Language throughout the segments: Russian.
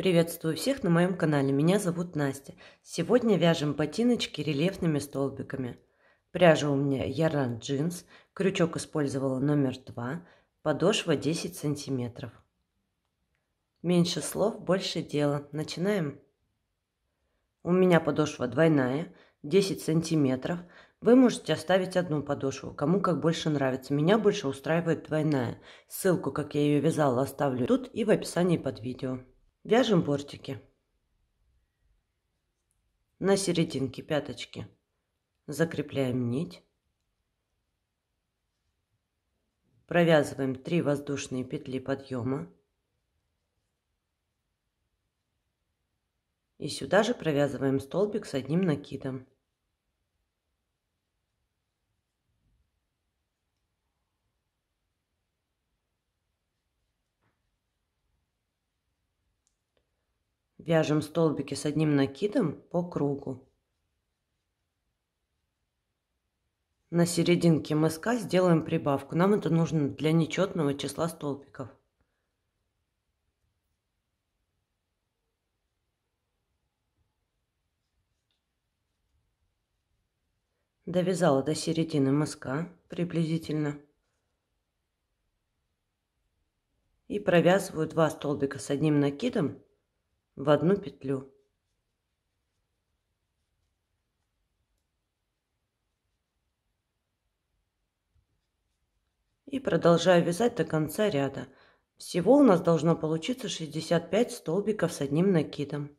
Приветствую всех на моем канале, меня зовут Настя. Сегодня вяжем ботиночки рельефными столбиками. Пряжа у меня Яран джинс, крючок использовала номер 2, подошва 10 сантиметров. Меньше слов, больше дела. Начинаем. У меня подошва двойная, 10 сантиметров. Вы можете оставить одну подошву, кому как больше нравится. Меня больше устраивает двойная. Ссылку, как я ее вязала, оставлю тут и в описании под видео. Вяжем бортики. На серединке пяточки закрепляем нить. Провязываем 3 воздушные петли подъема. И сюда же провязываем столбик с одним накидом. Вяжем столбики с одним накидом по кругу. На серединке мыска сделаем прибавку. Нам это нужно для нечетного числа столбиков. Довязала до середины мыска приблизительно. И провязываю два столбика с одним накидом в одну петлю. И продолжаю вязать до конца ряда. Всего у нас должно получиться 65 столбиков с одним накидом.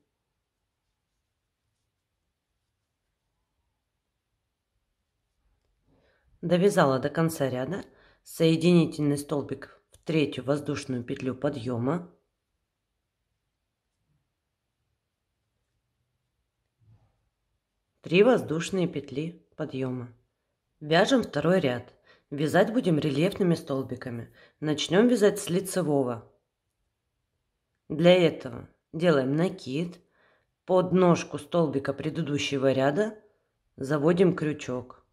Довязала до конца ряда соединительный столбик в третью воздушную петлю подъема 3 воздушные петли подъема. Вяжем второй ряд. Вязать будем рельефными столбиками. Начнем вязать с лицевого. Для этого делаем накид. Под ножку столбика предыдущего ряда заводим крючок.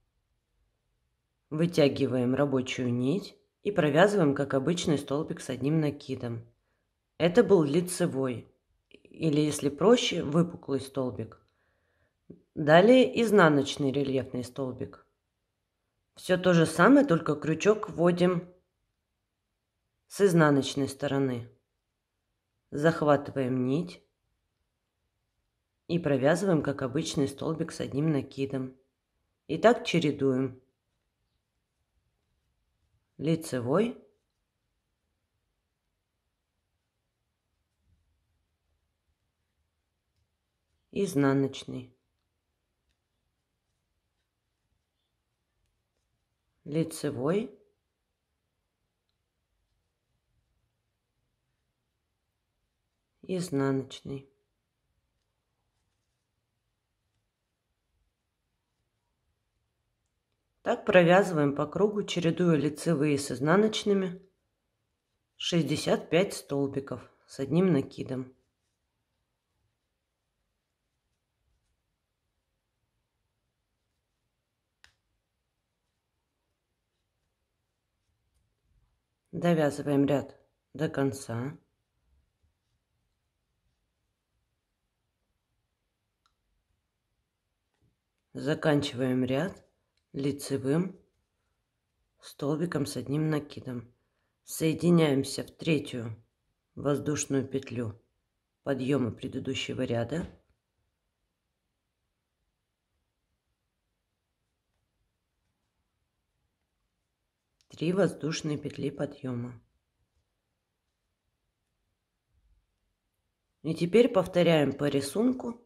Вытягиваем рабочую нить и провязываем, как обычный столбик с одним накидом. Это был лицевой, или, если проще, выпуклый столбик. Далее изнаночный рельефный столбик. Все то же самое, только крючок вводим с изнаночной стороны. Захватываем нить и провязываем, как обычный столбик с одним накидом. И так чередуем. Лицевой. Изнаночный. лицевой, изнаночный. Так провязываем по кругу, чередуя лицевые с изнаночными 65 столбиков с одним накидом. Довязываем ряд до конца. Заканчиваем ряд лицевым столбиком с одним накидом. Соединяемся в третью воздушную петлю подъема предыдущего ряда 3 воздушные петли подъема. И теперь повторяем по рисунку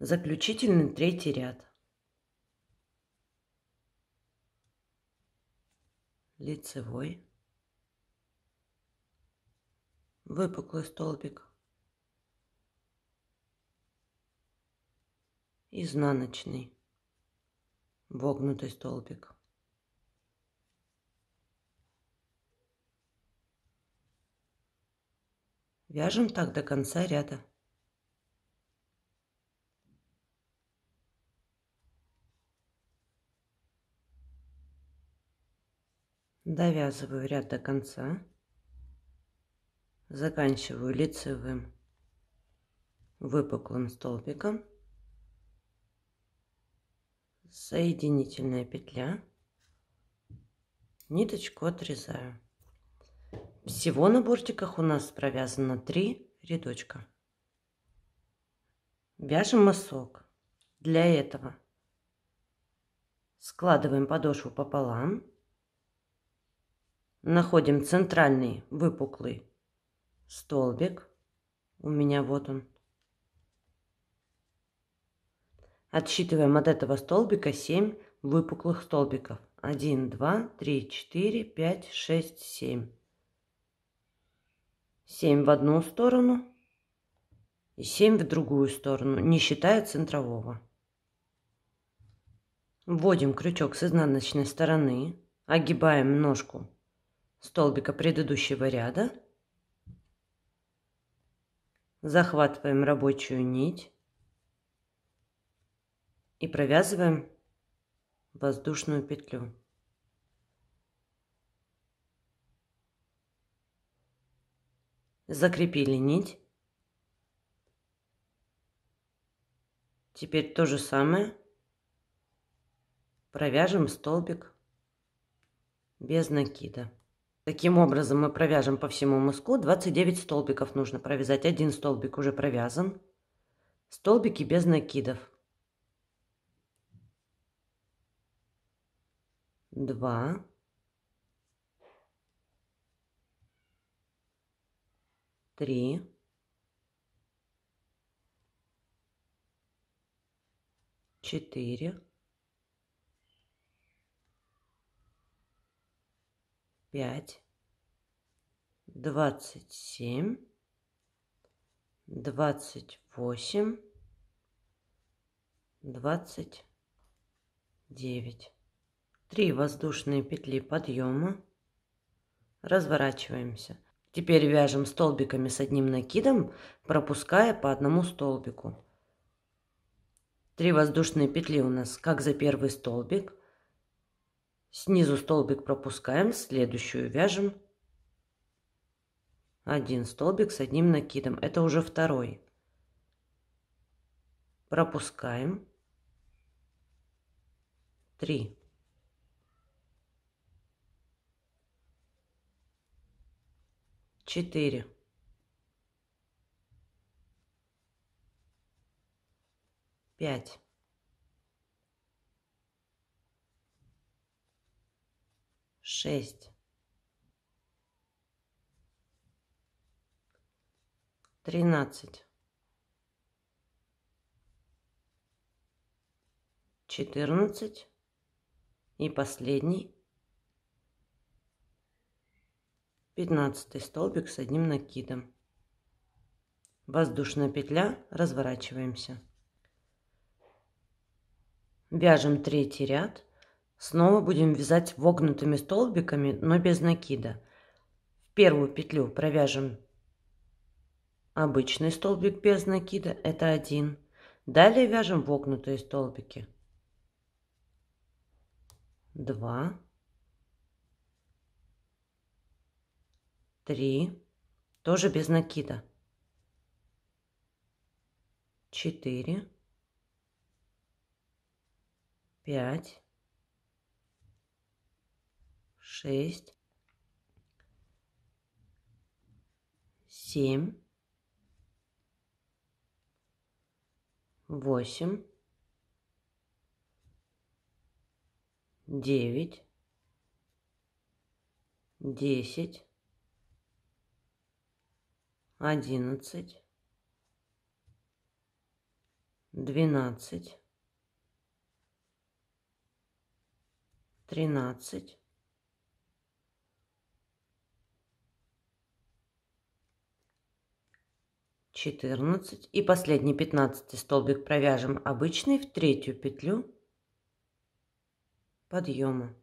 заключительный третий ряд. Лицевой. Выпуклый столбик. Изнаночный. Вогнутый столбик. Вяжем так до конца ряда. Довязываю ряд до конца. Заканчиваю лицевым выпуклым столбиком. Соединительная петля. Ниточку отрезаю. Всего на бортиках у нас провязано 3 рядочка. Вяжем мазок. Для этого складываем подошву пополам. Находим центральный выпуклый столбик. У меня вот он. Отсчитываем от этого столбика 7 выпуклых столбиков. 1, 2, 3, 4, 5, 6, 7. 7 в одну сторону и 7 в другую сторону, не считая центрового. Вводим крючок с изнаночной стороны, огибаем ножку столбика предыдущего ряда, захватываем рабочую нить и провязываем воздушную петлю. закрепили нить. Теперь то же самое. Провяжем столбик без накида. Таким образом мы провяжем по всему мыску 29 столбиков нужно провязать. Один столбик уже провязан. Столбики без накидов. Два. три, четыре, пять, двадцать семь, двадцать восемь, двадцать девять. Три воздушные петли подъема. Разворачиваемся. Теперь вяжем столбиками с одним накидом, пропуская по одному столбику. Три воздушные петли у нас, как за первый столбик. Снизу столбик пропускаем, следующую вяжем. Один столбик с одним накидом, это уже второй. Пропускаем. Три. четыре. Пять. Шесть. Тринадцать. Четырнадцать. И последний 15 столбик с одним накидом. Воздушная петля, разворачиваемся. Вяжем третий ряд. Снова будем вязать вогнутыми столбиками, но без накида. В первую петлю провяжем обычный столбик без накида, это один. Далее вяжем вогнутые столбики. Два. три, тоже без накида, четыре, пять, шесть, семь, восемь, девять, десять, одиннадцать, двенадцать, тринадцать, четырнадцать и последний пятнадцатый столбик провяжем обычный в третью петлю подъема.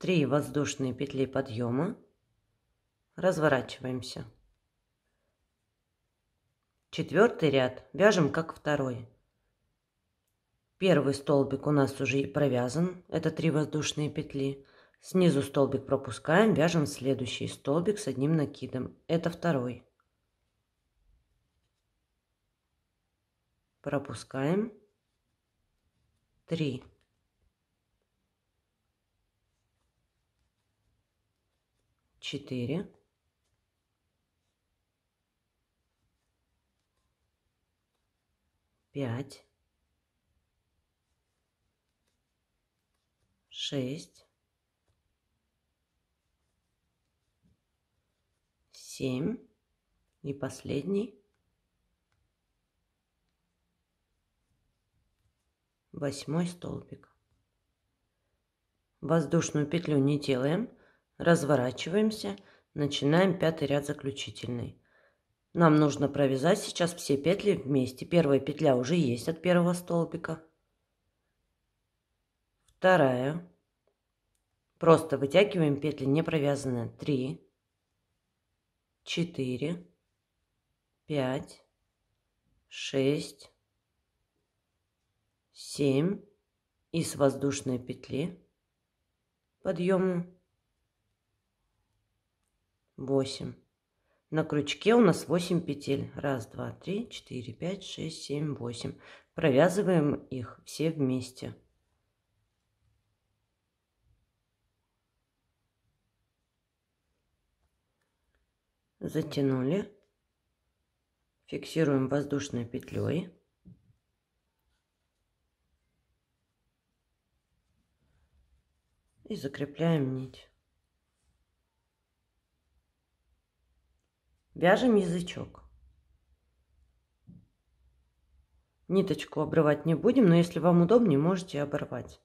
3 воздушные петли подъема, разворачиваемся. Четвертый ряд вяжем как второй. Первый столбик у нас уже провязан, это 3 воздушные петли. Снизу столбик пропускаем, вяжем следующий столбик с одним накидом, это второй. Пропускаем 3 четыре. Пять. Шесть. Семь. И последний. Восьмой столбик. Воздушную петлю не делаем. Разворачиваемся, начинаем пятый ряд заключительный. Нам нужно провязать сейчас все петли вместе. Первая петля уже есть от первого столбика. Вторая. Просто вытягиваем петли не провязанные. Три, четыре, пять, шесть, семь. И с воздушной петли подъему 8. На крючке у нас 8 петель. Раз, два, три, четыре, пять, шесть, семь, восемь. Провязываем их все вместе. Затянули. Фиксируем воздушной петлей. И закрепляем нить. Вяжем язычок. Ниточку обрывать не будем, но если вам удобнее, можете оборвать.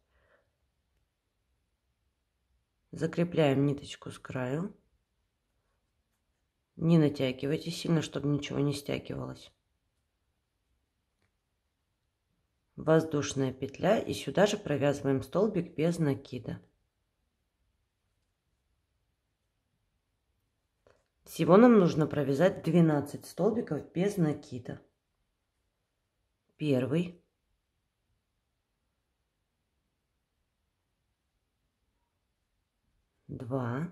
Закрепляем ниточку с краю. Не натягивайте сильно, чтобы ничего не стягивалось. Воздушная петля и сюда же провязываем столбик без накида. Всего нам нужно провязать 12 столбиков без накида. Первый. Два.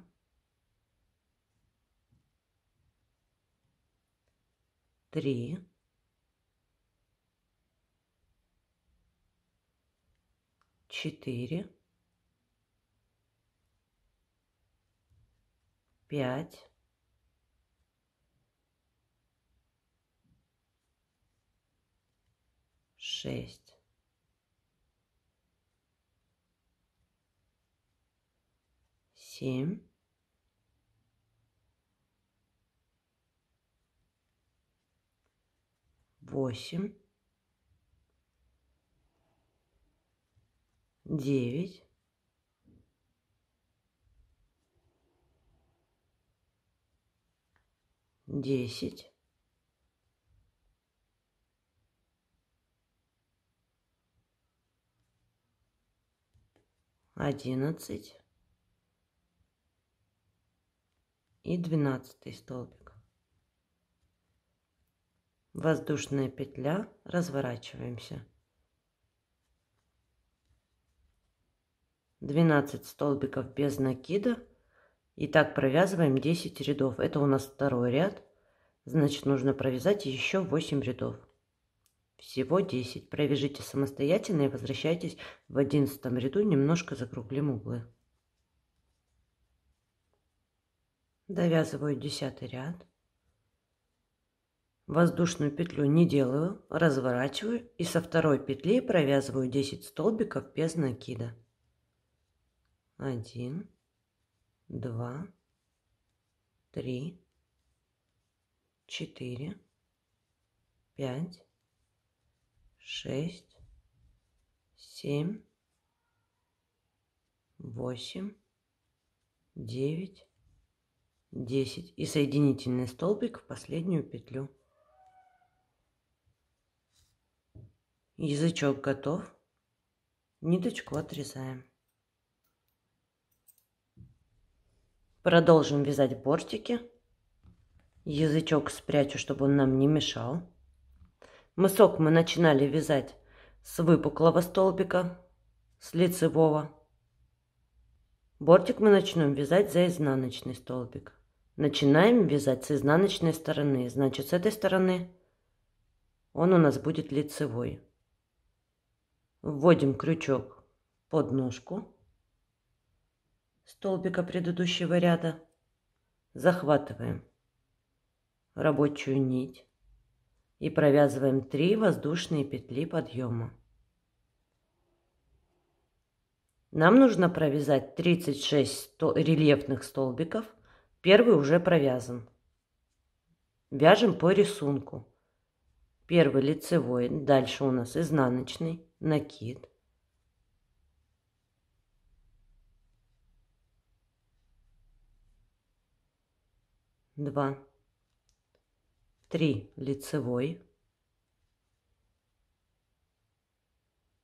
Три. Четыре. Пять. шесть. Семь. Восемь. Девять. Десять. одиннадцать и двенадцатый столбик. Воздушная петля, разворачиваемся. 12 столбиков без накида. И так провязываем 10 рядов. Это у нас второй ряд. Значит, нужно провязать еще 8 рядов. Всего 10. Провяжите самостоятельно и возвращайтесь в одиннадцатом ряду, немножко закруглим углы. Довязываю десятый ряд. Воздушную петлю не делаю, разворачиваю и со второй петли провязываю 10 столбиков без накида. 1, 2, 3, 4, 5, шесть, семь, восемь, девять, десять. И соединительный столбик в последнюю петлю. Язычок готов. Ниточку отрезаем. Продолжим вязать бортики. Язычок спрячу, чтобы он нам не мешал. Мысок мы начинали вязать с выпуклого столбика, с лицевого. Бортик мы начнем вязать за изнаночный столбик. Начинаем вязать с изнаночной стороны. Значит, с этой стороны он у нас будет лицевой. Вводим крючок под ножку столбика предыдущего ряда. Захватываем рабочую нить и провязываем 3 воздушные петли подъема. Нам нужно провязать 36 рельефных столбиков, первый уже провязан. Вяжем по рисунку. Первый лицевой, дальше у нас изнаночный, накид. Два. 3 лицевой,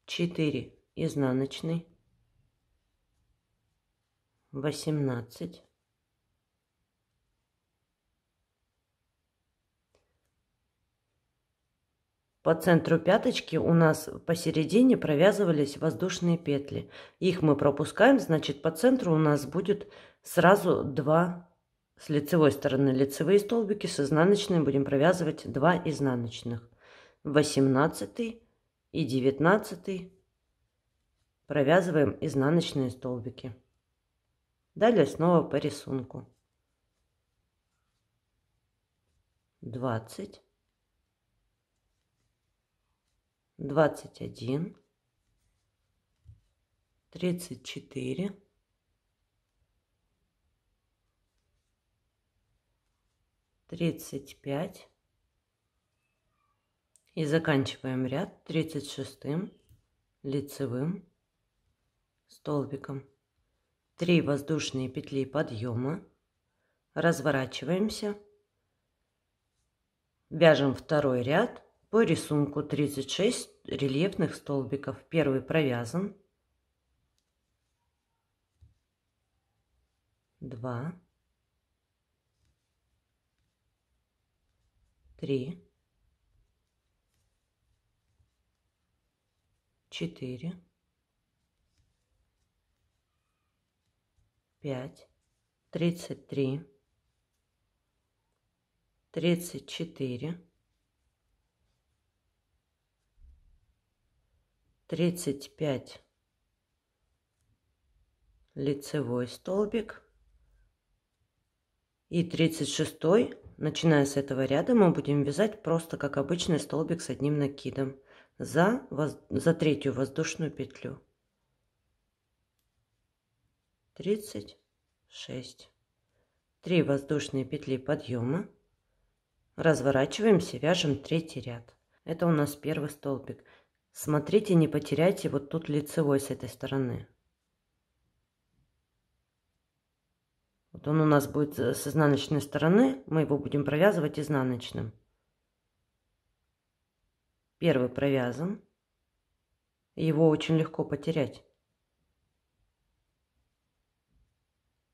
4 изнаночный, 18, По центру пяточки у нас посередине провязывались воздушные петли. Их мы пропускаем, значит по центру у нас будет сразу два с лицевой стороны лицевые столбики, с изнаночной будем провязывать 2 изнаночных. 18 и 19 провязываем изнаночные столбики. Далее снова по рисунку. 20, 21, 34, 35 и заканчиваем ряд 36 лицевым столбиком 3 воздушные петли подъема разворачиваемся вяжем второй ряд по рисунку 36 рельефных столбиков первый провязан 2 три, четыре, пять, тридцать три, тридцать четыре, тридцать пять лицевой столбик и тридцать шестой Начиная с этого ряда мы будем вязать просто как обычный столбик с одним накидом за, воз... за третью воздушную петлю. 36. 3 воздушные петли подъема. Разворачиваемся, вяжем третий ряд. Это у нас первый столбик. Смотрите, не потеряйте вот тут лицевой с этой стороны. Вот он у нас будет э, с изнаночной стороны, мы его будем провязывать изнаночным. Первый провязан. Его очень легко потерять.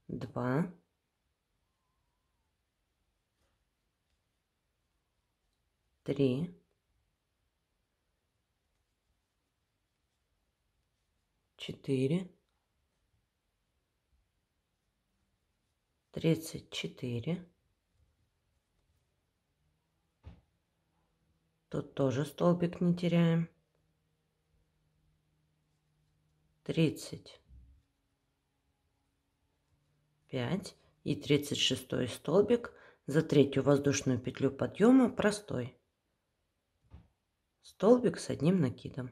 Два. Три. Четыре. тридцать четыре. Тут тоже столбик не теряем. тридцать пять и тридцать шестой столбик за третью воздушную петлю подъема простой. Столбик с одним накидом.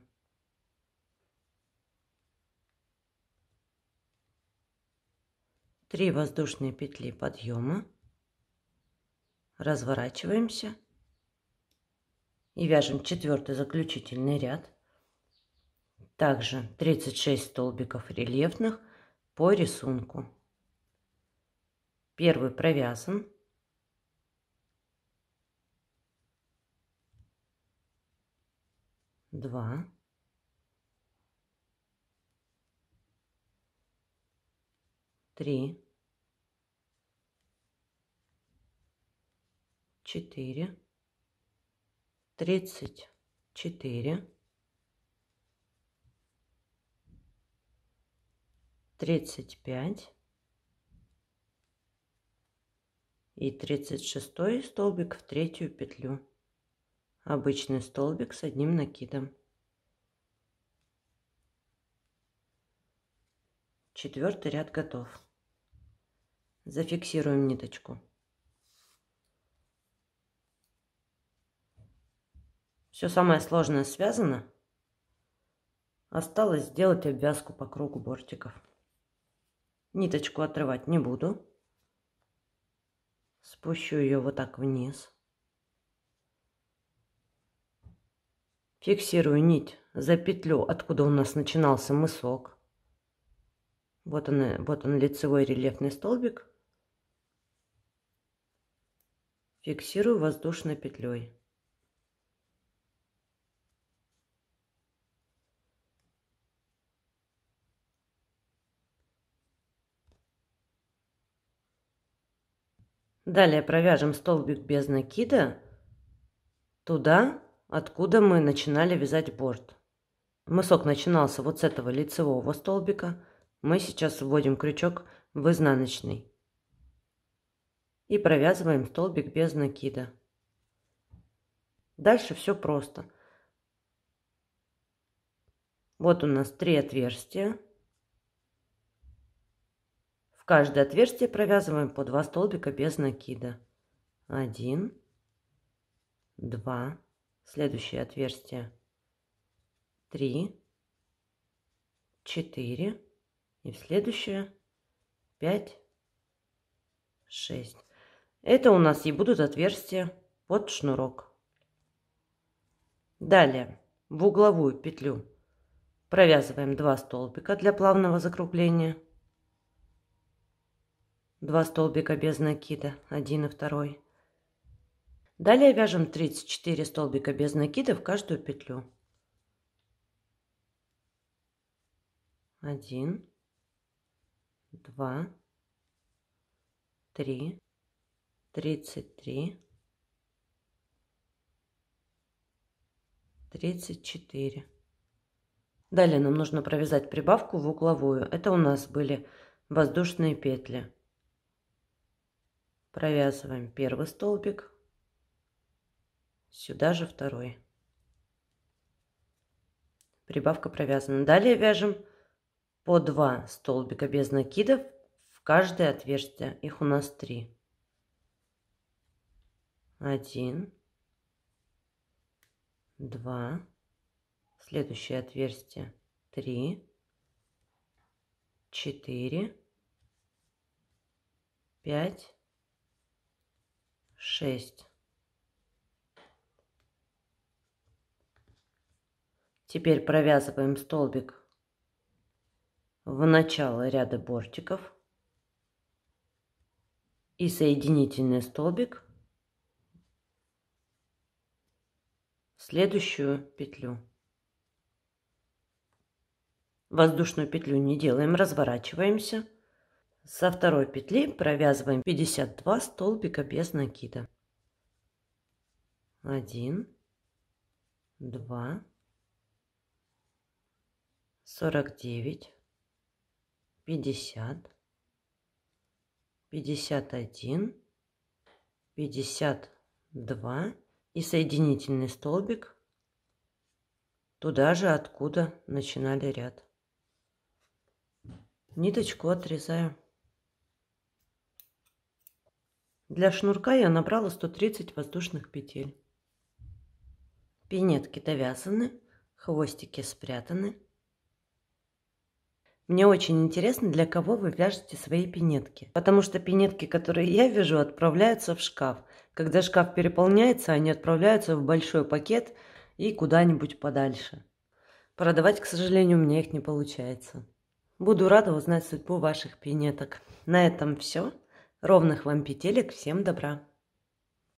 3 воздушные петли подъема, разворачиваемся и вяжем четвертый заключительный ряд. Также 36 столбиков рельефных по рисунку. Первый провязан. Два. Три. четыре, тридцать четыре, тридцать пять и тридцать шестой столбик в третью петлю. Обычный столбик с одним накидом. Четвертый ряд готов. Зафиксируем ниточку. Все самое сложное связано. Осталось сделать обвязку по кругу бортиков. Ниточку отрывать не буду. Спущу ее вот так вниз. Фиксирую нить за петлю, откуда у нас начинался мысок. Вот он, вот он лицевой рельефный столбик. Фиксирую воздушной петлей. Далее провяжем столбик без накида туда, откуда мы начинали вязать борт. Мысок начинался вот с этого лицевого столбика. Мы сейчас вводим крючок в изнаночный. И провязываем столбик без накида. Дальше все просто. Вот у нас три отверстия. В каждое отверстие провязываем по два столбика без накида. Один, два, следующее отверстие, три, четыре и в следующее пять, шесть. Это у нас и будут отверстия под шнурок. Далее в угловую петлю провязываем два столбика для плавного закругления. Два столбика без накида, один и второй. Далее вяжем 34 столбика без накида в каждую петлю. 1, 2, 3, 33, 34. Далее нам нужно провязать прибавку в угловую. Это у нас были воздушные петли провязываем первый столбик, сюда же второй. Прибавка провязана. Далее вяжем по 2 столбика без накидов в каждое отверстие. Их у нас 3. 1, 2, следующее отверстие 3, 4, 5, шесть. Теперь провязываем столбик в начало ряда бортиков и соединительный столбик в следующую петлю. Воздушную петлю не делаем, разворачиваемся. Со второй петли провязываем 52 столбика без накида. 1, 2, 49, 50, 51, 52 и соединительный столбик туда же, откуда начинали ряд. Ниточку отрезаю. Для шнурка я набрала 130 воздушных петель. Пинетки довязаны, хвостики спрятаны. Мне очень интересно, для кого вы вяжете свои пинетки. Потому что пинетки, которые я вяжу, отправляются в шкаф. Когда шкаф переполняется, они отправляются в большой пакет и куда-нибудь подальше. Продавать, к сожалению, у меня их не получается. Буду рада узнать судьбу ваших пинеток. На этом все. Ровных вам петелек, всем добра!